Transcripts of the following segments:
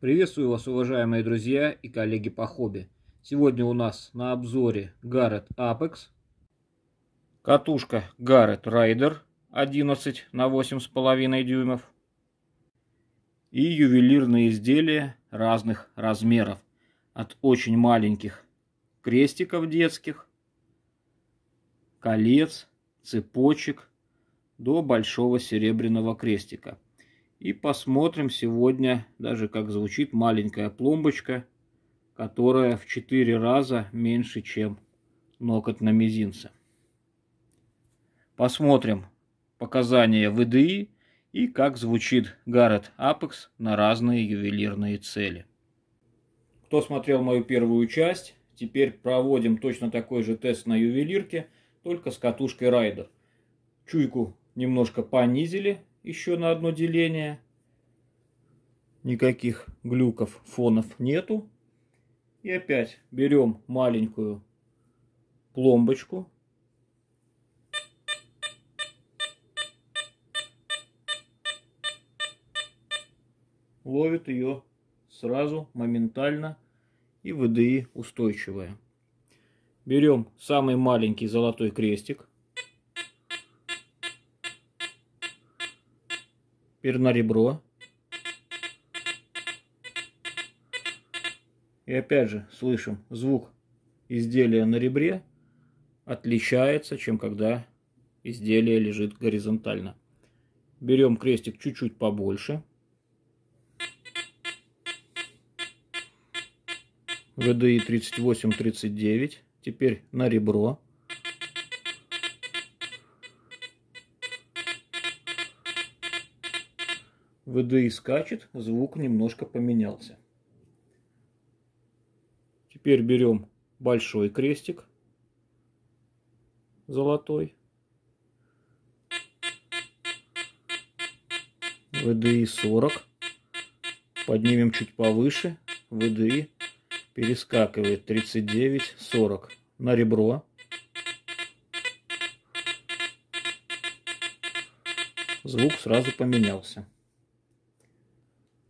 Приветствую вас, уважаемые друзья и коллеги по хобби. Сегодня у нас на обзоре Garrett Apex, катушка Garrett Rider 11 на 8,5 дюймов и ювелирные изделия разных размеров, от очень маленьких крестиков детских, колец, цепочек до большого серебряного крестика – и посмотрим сегодня даже как звучит маленькая пломбочка, которая в 4 раза меньше, чем ноготь на мизинце. Посмотрим показания ВДИ и как звучит Гаррет Апекс на разные ювелирные цели. Кто смотрел мою первую часть, теперь проводим точно такой же тест на ювелирке, только с катушкой Райдер. Чуйку немножко понизили, еще на одно деление. Никаких глюков, фонов нету. И опять берем маленькую пломбочку. Ловит ее сразу, моментально и ВДИ устойчивая. Берем самый маленький золотой крестик. на ребро И опять же слышим звук изделия на ребре отличается, чем когда изделие лежит горизонтально. Берем крестик чуть-чуть побольше. ВДИ 38-39. Теперь на ребро. VDI скачет, звук немножко поменялся. Теперь берем большой крестик золотой. ВДИ 40. Поднимем чуть повыше. ВДИ перескакивает 39-40 на ребро. Звук сразу поменялся.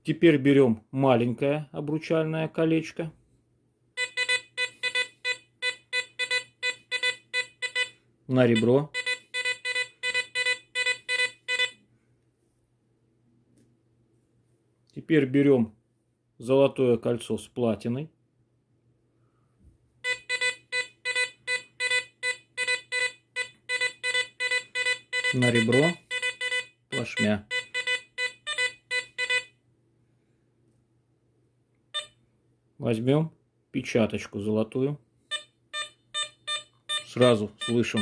Теперь берем маленькое обручальное колечко. На ребро. Теперь берем золотое кольцо с платиной. На ребро плашмя. Возьмем печаточку золотую. Сразу слышим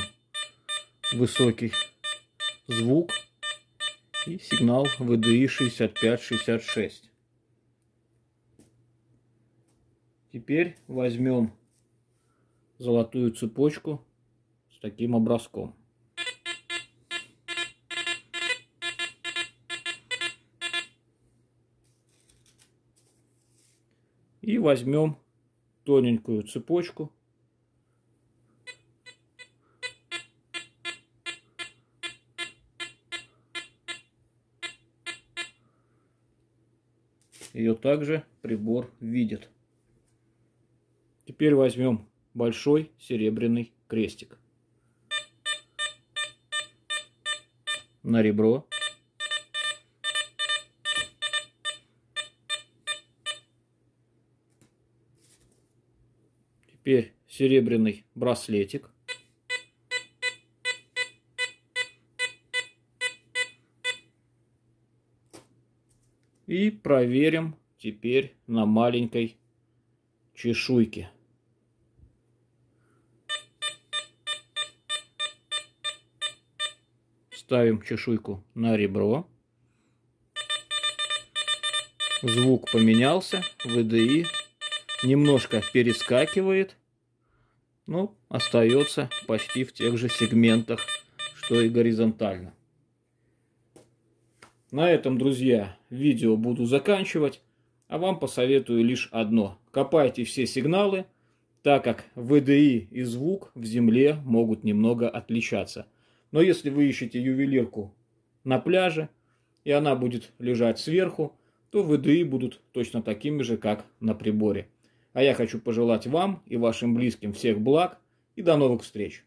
высокий звук и сигнал VDI 6566. Теперь возьмем золотую цепочку с таким образком. И возьмем тоненькую цепочку. Ее также прибор видит. Теперь возьмем большой серебряный крестик. На ребро Теперь серебряный браслетик. И проверим теперь на маленькой чешуйке. Ставим чешуйку на ребро. Звук поменялся, ВДИ немножко перескакивает, но ну, остается почти в тех же сегментах, что и горизонтально. На этом, друзья, видео буду заканчивать, а вам посоветую лишь одно. Копайте все сигналы, так как ВДИ и звук в земле могут немного отличаться. Но если вы ищете ювелирку на пляже, и она будет лежать сверху, то ВДИ будут точно такими же, как на приборе. А я хочу пожелать вам и вашим близким всех благ и до новых встреч.